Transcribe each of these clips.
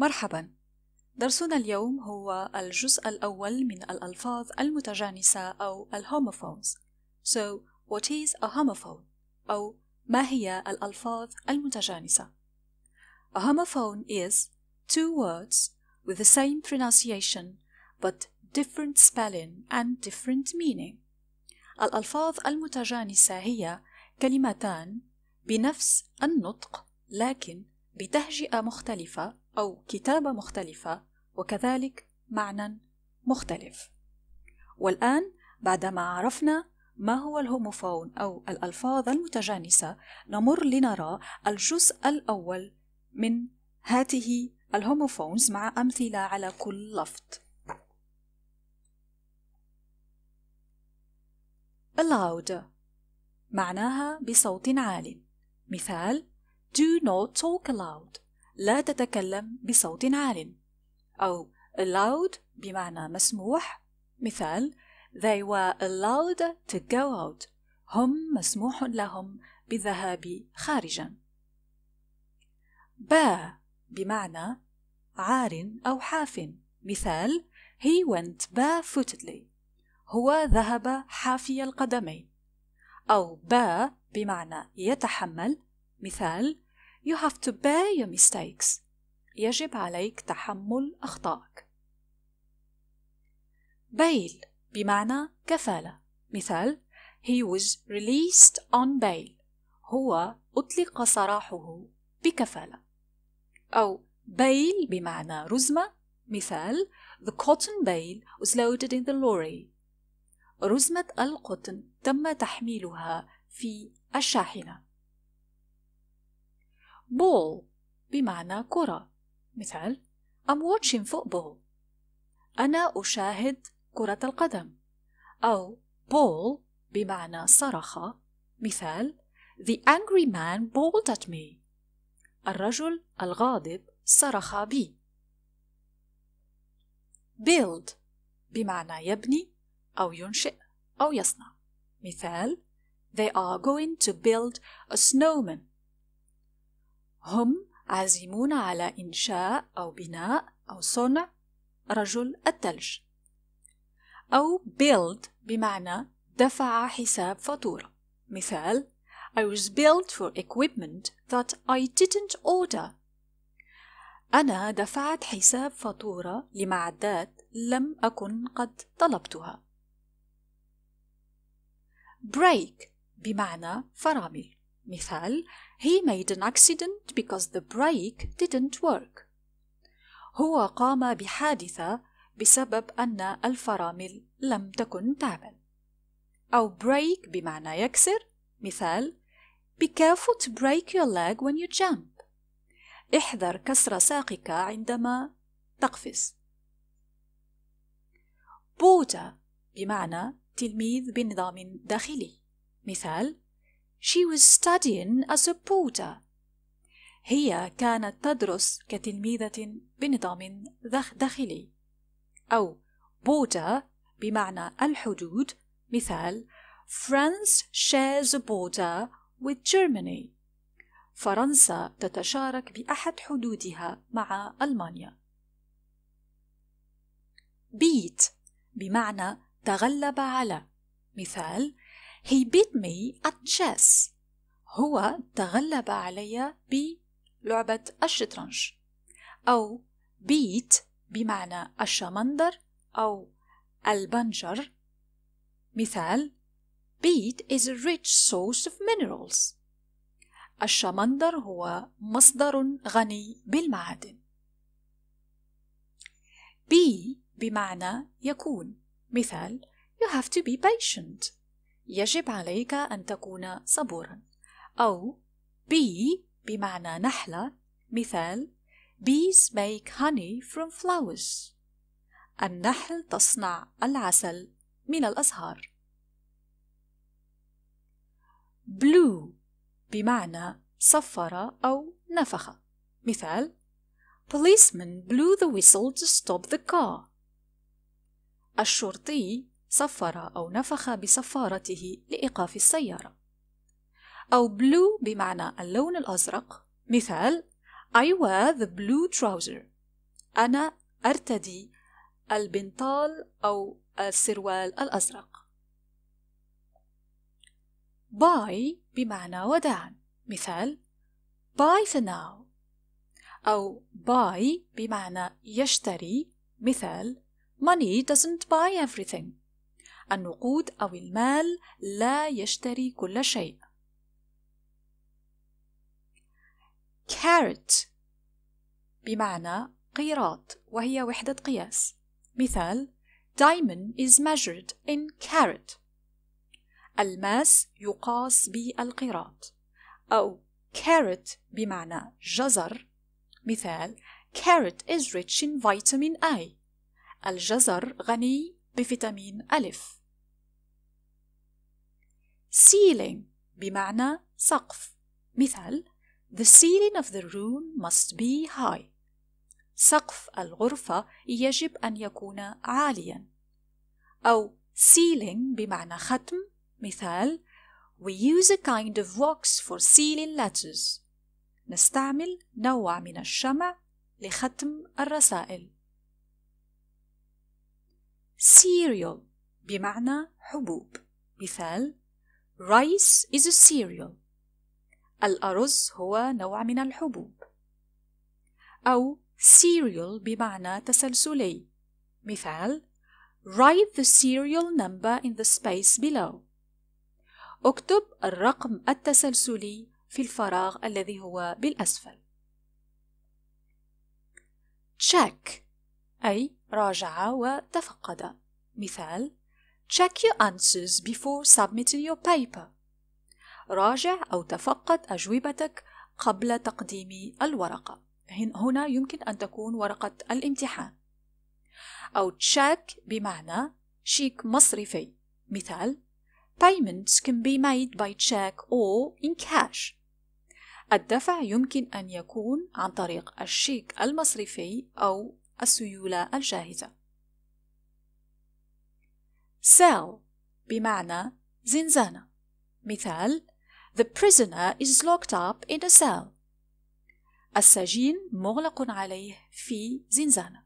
مرحبا درسنا اليوم هو الجزء الأول من الألفاظ المتجانسة أو الهوموفونز So what is a homophone? أو ما هي الألفاظ المتجانسة؟ A homophone is two words with the same pronunciation but different spelling and different meaning الألفاظ المتجانسة هي كلمتان بنفس النطق لكن بتهجئة مختلفة أو كتابة مختلفة وكذلك معنى مختلف والآن بعدما عرفنا ما هو الهوموفون أو الألفاظ المتجانسة نمر لنرى الجزء الأول من هاته الهوموفونز مع أمثلة على كل لفظ Allowed معناها بصوت عال مثال Do not talk aloud لا تتكلم بصوت عال أو allowed بمعنى مسموح مثال They were allowed to go out هم مسموح لهم بالذهاب خارجا با بمعنى عار أو حاف مثال He went barefootedly هو ذهب حافي القدمين أو با بمعنى يتحمل مثال You have to bear your mistakes. يجب عليك تحمل أخطائك. بيل بمعنى كفالة. مثال He was released on bail. هو أطلق سراحه بكفالة. أو bail بمعنى رزمة. مثال The cotton bale was loaded in the lorry. رزمة القطن تم تحميلها في الشاحنة. ball بمعنى كرة مثال I'm watching football أنا أشاهد كرة القدم أو ball بمعنى صرخة مثال The angry man bawled at me الرجل الغاضب صرخ بي build بمعنى يبني أو ينشئ أو يصنع مثال They are going to build a snowman هم عازمون على إنشاء أو بناء أو صنع رجل الثلج أو build بمعنى دفع حساب فاتورة مثال I was billed for equipment that I didn't order أنا دفعت حساب فاتورة لمعدات لم أكن قد طلبتها break بمعنى فرامل مثال He made an accident because the brake didn't work. هو قام بحادثة بسبب أن الفرامل لم تكن تعمل. أو break بمعنى يكسر، مثال: Be careful to break your leg when you jump. احذر كسر ساقك عندما تقفز. بوتا بمعنى تلميذ بنظام داخلي، مثال: She was studying as a porter. هي كانت تدرس كتلميذة بنظام داخلي أو border بمعنى الحدود مثال France shares a border with Germany فرنسا تتشارك بأحد حدودها مع ألمانيا beat بمعنى تغلب على مثال He beat me at chess. هو تغلب علي بلعبة الشطرنج أو beat بمعنى الشمندر أو البنجر مثال Beet is a rich source of minerals. الشمندر هو مصدر غني بالمعادن. Be بمعنى يكون مثال You have to be patient يجب عليك أن تكون صبورا أو بي بمعنى نحلة مثال Bees make honey from flowers النحل تصنع العسل من الأزهار blue بمعنى صفر أو نفخ مثال Policeman blew the whistle to stop the car الشرطي صفر أو نفخ بصفارته لإيقاف السيارة أو blue بمعنى اللون الأزرق مثال I wear the blue trouser أنا أرتدي البنطال أو السروال الأزرق buy بمعنى وداعا مثال buy for now أو buy بمعنى يشتري مثال money doesn't buy everything النقود أو المال لا يشتري كل شيء carrot بمعنى قيراط وهي وحدة قياس مثال diamond is measured in carat الماس يقاس بالقيراط أو carrot بمعنى جزر مثال carrot is rich in vitamin A الجزر غني بفيتامين ألف ceiling بمعنى سقف مثال The ceiling of the room must be high. سقف الغرفة يجب أن يكون عاليا. أو ceiling بمعنى ختم مثال We use a kind of wax for sealing letters. نستعمل نوع من الشمع لختم الرسائل. cereal بمعنى حبوب مثال Rice is a cereal. الأرز هو نوع من الحبوب. أو serial بمعنى تسلسلي. مثال: Write the serial number in the space below. اكتب الرقم التسلسلي في الفراغ الذي هو بالأسفل. check أي راجع وتفقد مثال Check your answers before submitting your paper. راجع أو تفقد أجوبتك قبل تقديم الورقة. هنا يمكن أن تكون ورقة الامتحان. أو check بمعنى شيك مصرفي. مثال: Payments can be made by check or in cash. الدفع يمكن أن يكون عن طريق الشيك المصرفي أو السيولة الجاهزة. cell بمعنى زنزانة مثال The prisoner is locked up in a cell السجين مغلق عليه في زنزانة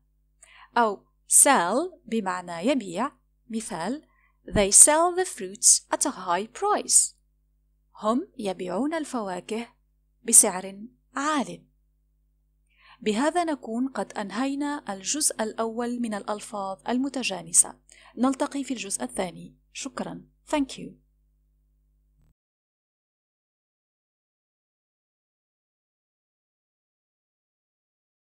أو sell بمعنى يبيع مثال They sell the fruits at a high price هم يبيعون الفواكه بسعر عال بهذا نكون قد أنهينا الجزء الأول من الألفاظ المتجانسة نلتقي في الجزء الثاني شكرا Thank you